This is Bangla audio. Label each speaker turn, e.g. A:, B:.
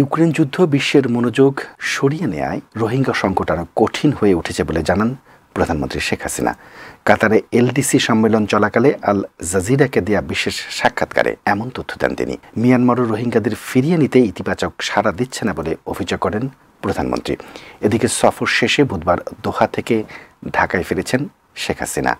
A: ইউক্রেন যুদ্ধ বিশ্বের মনোযোগ সরিয়ে নেয় রোহিঙ্গা সংকট আরও কঠিন হয়ে উঠেছে বলে জানান প্রধানমন্ত্রী শেখ হাসিনা কাতারে এলডিসি সম্মেলন চলাকালে আল জাজিরাকে দেয়া বিশেষ সাক্ষাৎকারে এমন তথ্য দেন তিনি মিয়ানমারও রোহিঙ্গাদের ফিরিয়ে নিতে ইতিবাচক সাড়া দিচ্ছে না বলে অভিযোগ করেন প্রধানমন্ত্রী এদিকে সফর শেষে বুধবার দোহা থেকে ঢাকায় ফিরেছেন শেখ হাসিনা